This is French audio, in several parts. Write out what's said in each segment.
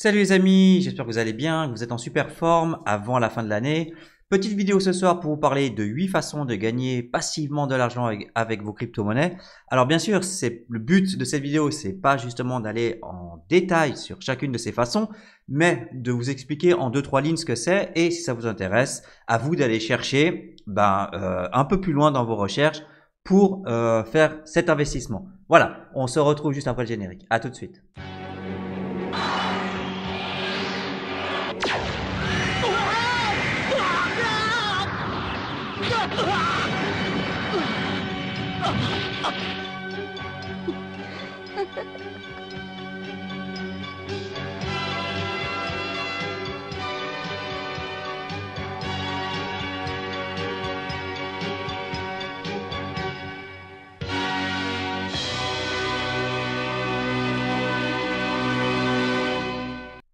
Salut les amis, j'espère que vous allez bien, que vous êtes en super forme avant la fin de l'année. Petite vidéo ce soir pour vous parler de 8 façons de gagner passivement de l'argent avec, vos crypto-monnaies. Alors bien sûr, c'est le but de cette vidéo, c'est pas justement d'aller en détail sur chacune de ces façons, mais de vous expliquer en deux trois lignes ce que c'est et si ça vous intéresse, à vous d'aller chercher ben, euh, un peu plus loin dans vos recherches pour euh, faire cet investissement. Voilà, on se retrouve juste après le générique. À tout de suite.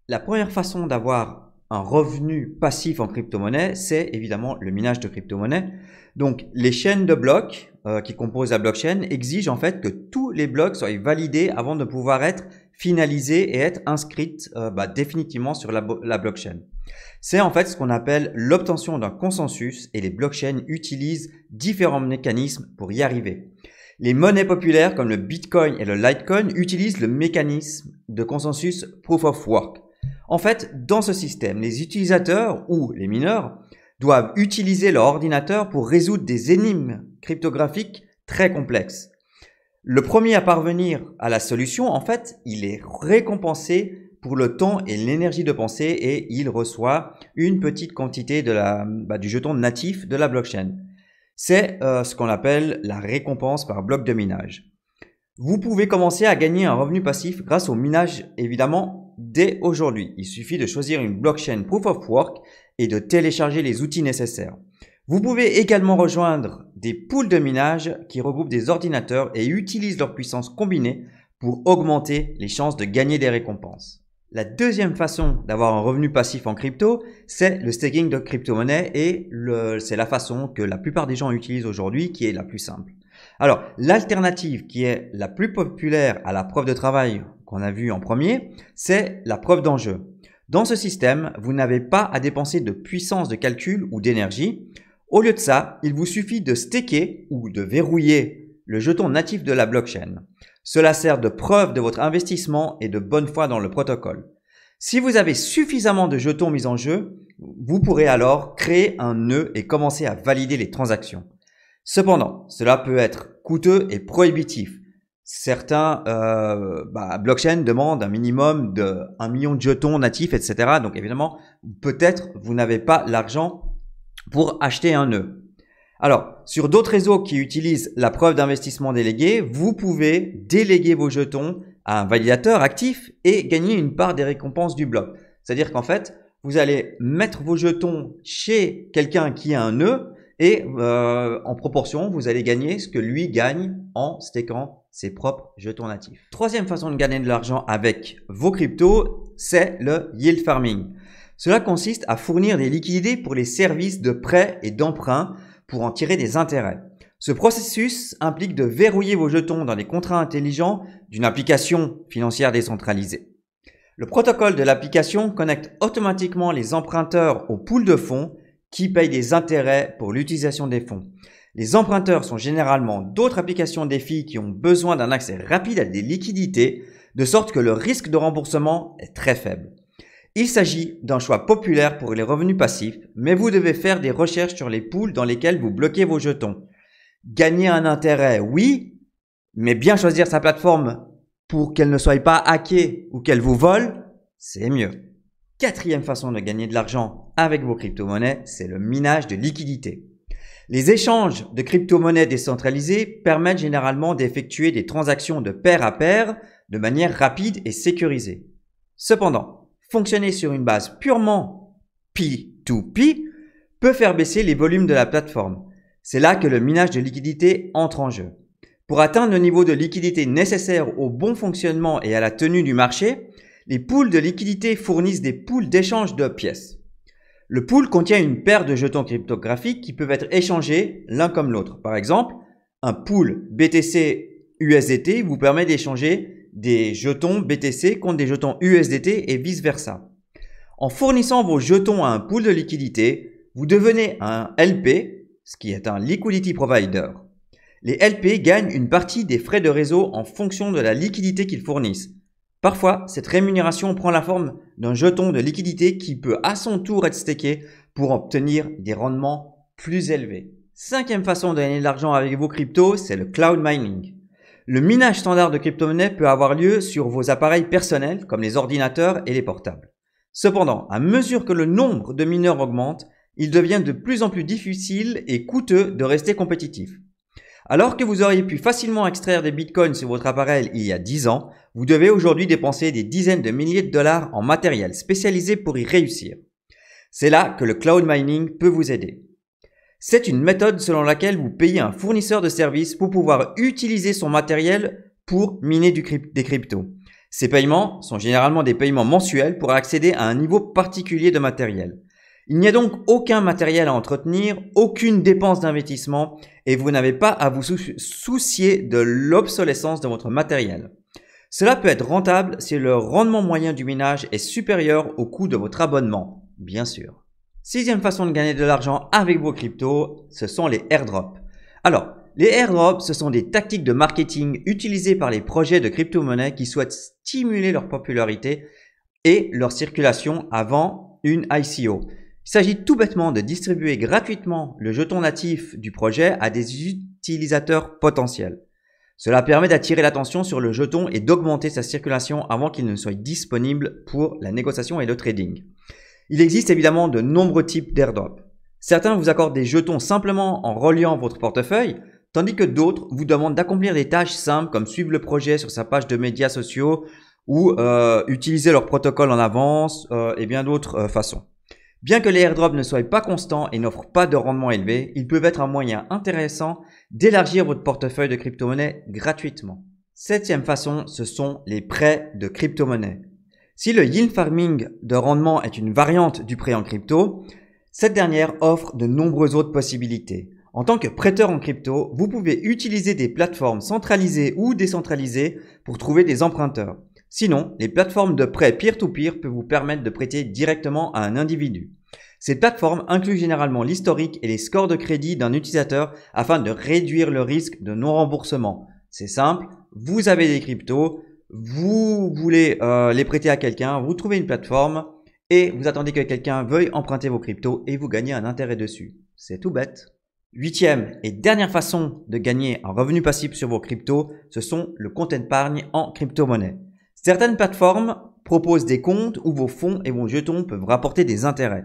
La première façon d'avoir un revenu passif en crypto-monnaie, c'est évidemment le minage de crypto-monnaie. Donc les chaînes de blocs euh, qui composent la blockchain exigent en fait que tous les blocs soient validés avant de pouvoir être finalisés et être inscrites euh, bah, définitivement sur la, la blockchain. C'est en fait ce qu'on appelle l'obtention d'un consensus et les blockchains utilisent différents mécanismes pour y arriver. Les monnaies populaires comme le Bitcoin et le Litecoin utilisent le mécanisme de consensus Proof of Work. En fait, dans ce système, les utilisateurs ou les mineurs doivent utiliser leur ordinateur pour résoudre des énigmes cryptographiques très complexes. Le premier à parvenir à la solution, en fait, il est récompensé pour le temps et l'énergie de pensée et il reçoit une petite quantité de bah, du jeton natif de la blockchain. C'est euh, ce qu'on appelle la récompense par bloc de minage. Vous pouvez commencer à gagner un revenu passif grâce au minage évidemment dès aujourd'hui. Il suffit de choisir une blockchain Proof of Work et de télécharger les outils nécessaires. Vous pouvez également rejoindre des poules de minage qui regroupent des ordinateurs et utilisent leur puissance combinée pour augmenter les chances de gagner des récompenses. La deuxième façon d'avoir un revenu passif en crypto, c'est le staking de crypto-monnaie et c'est la façon que la plupart des gens utilisent aujourd'hui qui est la plus simple. Alors, l'alternative qui est la plus populaire à la preuve de travail qu'on a vu en premier, c'est la preuve d'enjeu. Dans ce système, vous n'avez pas à dépenser de puissance de calcul ou d'énergie. Au lieu de ça, il vous suffit de staker ou de verrouiller le jeton natif de la blockchain. Cela sert de preuve de votre investissement et de bonne foi dans le protocole. Si vous avez suffisamment de jetons mis en jeu, vous pourrez alors créer un nœud et commencer à valider les transactions. Cependant, cela peut être coûteux et prohibitif, certains euh, bah, blockchain demandent un minimum de 1 million de jetons natifs, etc. Donc évidemment, peut-être vous n'avez pas l'argent pour acheter un nœud. Alors, sur d'autres réseaux qui utilisent la preuve d'investissement délégué, vous pouvez déléguer vos jetons à un validateur actif et gagner une part des récompenses du bloc. C'est-à-dire qu'en fait, vous allez mettre vos jetons chez quelqu'un qui a un nœud et euh, en proportion, vous allez gagner ce que lui gagne en staking ses propres jetons natifs. Troisième façon de gagner de l'argent avec vos cryptos, c'est le yield farming. Cela consiste à fournir des liquidités pour les services de prêt et d'emprunt pour en tirer des intérêts. Ce processus implique de verrouiller vos jetons dans des contrats intelligents d'une application financière décentralisée. Le protocole de l'application connecte automatiquement les emprunteurs aux poules de fonds qui payent des intérêts pour l'utilisation des fonds. Les emprunteurs sont généralement d'autres applications défis qui ont besoin d'un accès rapide à des liquidités, de sorte que le risque de remboursement est très faible. Il s'agit d'un choix populaire pour les revenus passifs, mais vous devez faire des recherches sur les poules dans lesquelles vous bloquez vos jetons. Gagner un intérêt, oui, mais bien choisir sa plateforme pour qu'elle ne soit pas hackée ou qu'elle vous vole, c'est mieux. Quatrième façon de gagner de l'argent avec vos crypto-monnaies, c'est le minage de liquidités. Les échanges de crypto-monnaies décentralisées permettent généralement d'effectuer des transactions de pair à pair de manière rapide et sécurisée. Cependant, fonctionner sur une base purement P2P peut faire baisser les volumes de la plateforme. C'est là que le minage de liquidité entre en jeu. Pour atteindre le niveau de liquidité nécessaire au bon fonctionnement et à la tenue du marché, les poules de liquidité fournissent des poules d'échange de pièces. Le pool contient une paire de jetons cryptographiques qui peuvent être échangés l'un comme l'autre. Par exemple, un pool BTC USDT vous permet d'échanger des jetons BTC contre des jetons USDT et vice-versa. En fournissant vos jetons à un pool de liquidité, vous devenez un LP, ce qui est un liquidity provider. Les LP gagnent une partie des frais de réseau en fonction de la liquidité qu'ils fournissent. Parfois, cette rémunération prend la forme d'un jeton de liquidité qui peut à son tour être staké pour obtenir des rendements plus élevés. Cinquième façon de gagner de l'argent avec vos cryptos, c'est le cloud mining. Le minage standard de crypto-monnaies peut avoir lieu sur vos appareils personnels comme les ordinateurs et les portables. Cependant, à mesure que le nombre de mineurs augmente, il devient de plus en plus difficile et coûteux de rester compétitif. Alors que vous auriez pu facilement extraire des bitcoins sur votre appareil il y a 10 ans, vous devez aujourd'hui dépenser des dizaines de milliers de dollars en matériel spécialisé pour y réussir. C'est là que le cloud mining peut vous aider. C'est une méthode selon laquelle vous payez un fournisseur de services pour pouvoir utiliser son matériel pour miner des cryptos. Ces paiements sont généralement des paiements mensuels pour accéder à un niveau particulier de matériel. Il n'y a donc aucun matériel à entretenir, aucune dépense d'investissement et vous n'avez pas à vous soucier de l'obsolescence de votre matériel. Cela peut être rentable si le rendement moyen du ménage est supérieur au coût de votre abonnement, bien sûr. Sixième façon de gagner de l'argent avec vos cryptos, ce sont les airdrops. Alors, les airdrops, ce sont des tactiques de marketing utilisées par les projets de crypto qui souhaitent stimuler leur popularité et leur circulation avant une ICO. Il s'agit tout bêtement de distribuer gratuitement le jeton natif du projet à des utilisateurs potentiels. Cela permet d'attirer l'attention sur le jeton et d'augmenter sa circulation avant qu'il ne soit disponible pour la négociation et le trading. Il existe évidemment de nombreux types d'airdrop. Certains vous accordent des jetons simplement en reliant votre portefeuille, tandis que d'autres vous demandent d'accomplir des tâches simples comme suivre le projet sur sa page de médias sociaux ou euh, utiliser leur protocole en avance euh, et bien d'autres euh, façons. Bien que les airdrops ne soient pas constants et n'offrent pas de rendement élevé, ils peuvent être un moyen intéressant d'élargir votre portefeuille de crypto monnaie gratuitement. Septième façon, ce sont les prêts de crypto monnaie Si le yield farming de rendement est une variante du prêt en crypto, cette dernière offre de nombreuses autres possibilités. En tant que prêteur en crypto, vous pouvez utiliser des plateformes centralisées ou décentralisées pour trouver des emprunteurs. Sinon, les plateformes de prêt peer-to-peer peuvent vous permettre de prêter directement à un individu. Ces plateformes incluent généralement l'historique et les scores de crédit d'un utilisateur afin de réduire le risque de non-remboursement. C'est simple, vous avez des cryptos, vous voulez euh, les prêter à quelqu'un, vous trouvez une plateforme et vous attendez que quelqu'un veuille emprunter vos cryptos et vous gagnez un intérêt dessus. C'est tout bête. Huitième et dernière façon de gagner un revenu passif sur vos cryptos, ce sont le compte épargne en crypto-monnaie. Certaines plateformes proposent des comptes où vos fonds et vos jetons peuvent rapporter des intérêts.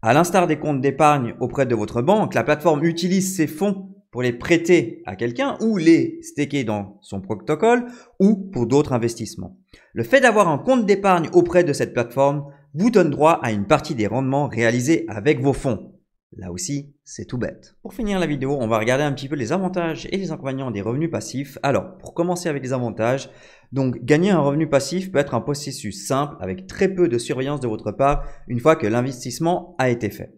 À l'instar des comptes d'épargne auprès de votre banque, la plateforme utilise ces fonds pour les prêter à quelqu'un ou les staker dans son protocole ou pour d'autres investissements. Le fait d'avoir un compte d'épargne auprès de cette plateforme vous donne droit à une partie des rendements réalisés avec vos fonds. Là aussi, c'est tout bête. Pour finir la vidéo, on va regarder un petit peu les avantages et les inconvénients des revenus passifs. Alors, pour commencer avec les avantages, donc gagner un revenu passif peut être un processus simple avec très peu de surveillance de votre part une fois que l'investissement a été fait.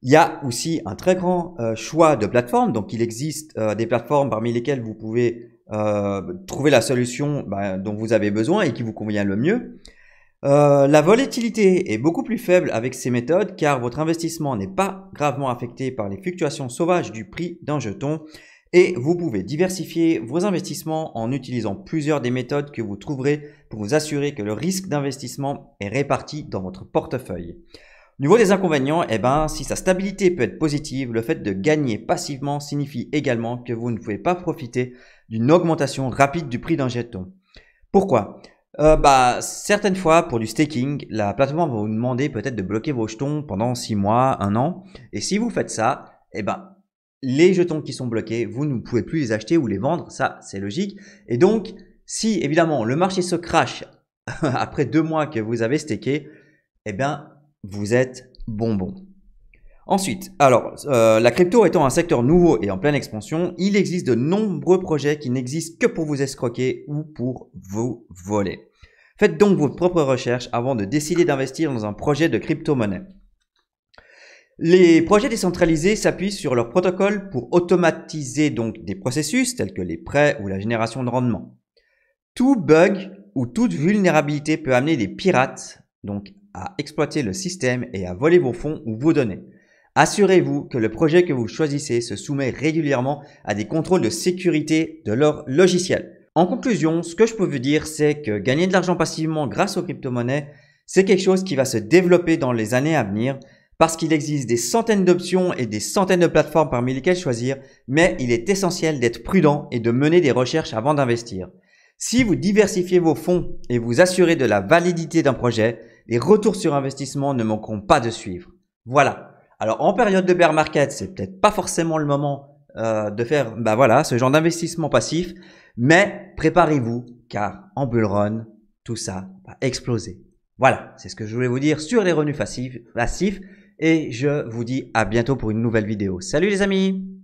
Il y a aussi un très grand euh, choix de plateformes. Donc, il existe euh, des plateformes parmi lesquelles vous pouvez euh, trouver la solution bah, dont vous avez besoin et qui vous convient le mieux. Euh, la volatilité est beaucoup plus faible avec ces méthodes car votre investissement n'est pas gravement affecté par les fluctuations sauvages du prix d'un jeton et vous pouvez diversifier vos investissements en utilisant plusieurs des méthodes que vous trouverez pour vous assurer que le risque d'investissement est réparti dans votre portefeuille. Au niveau des inconvénients, eh ben, si sa stabilité peut être positive, le fait de gagner passivement signifie également que vous ne pouvez pas profiter d'une augmentation rapide du prix d'un jeton. Pourquoi euh, bah, certaines fois, pour du staking, la plateforme va vous demander peut-être de bloquer vos jetons pendant 6 mois, 1 an. Et si vous faites ça, eh ben, les jetons qui sont bloqués, vous ne pouvez plus les acheter ou les vendre. Ça, c'est logique. Et donc, si évidemment le marché se crache après 2 mois que vous avez staké, eh bien, vous êtes bonbon. Ensuite, alors, euh, la crypto étant un secteur nouveau et en pleine expansion, il existe de nombreux projets qui n'existent que pour vous escroquer ou pour vous voler. Faites donc vos propres recherches avant de décider d'investir dans un projet de crypto-monnaie. Les projets décentralisés s'appuient sur leur protocole pour automatiser donc des processus tels que les prêts ou la génération de rendement. Tout bug ou toute vulnérabilité peut amener des pirates donc à exploiter le système et à voler vos fonds ou vos données. Assurez-vous que le projet que vous choisissez se soumet régulièrement à des contrôles de sécurité de leur logiciel. En conclusion, ce que je peux vous dire, c'est que gagner de l'argent passivement grâce aux crypto-monnaies, c'est quelque chose qui va se développer dans les années à venir parce qu'il existe des centaines d'options et des centaines de plateformes parmi lesquelles choisir, mais il est essentiel d'être prudent et de mener des recherches avant d'investir. Si vous diversifiez vos fonds et vous assurez de la validité d'un projet, les retours sur investissement ne manqueront pas de suivre. Voilà, alors en période de bear market, c'est peut-être pas forcément le moment euh, de faire bah voilà, ce genre d'investissement passif, mais préparez-vous car en bull run, tout ça va exploser. Voilà, c'est ce que je voulais vous dire sur les revenus passifs, passifs et je vous dis à bientôt pour une nouvelle vidéo. Salut les amis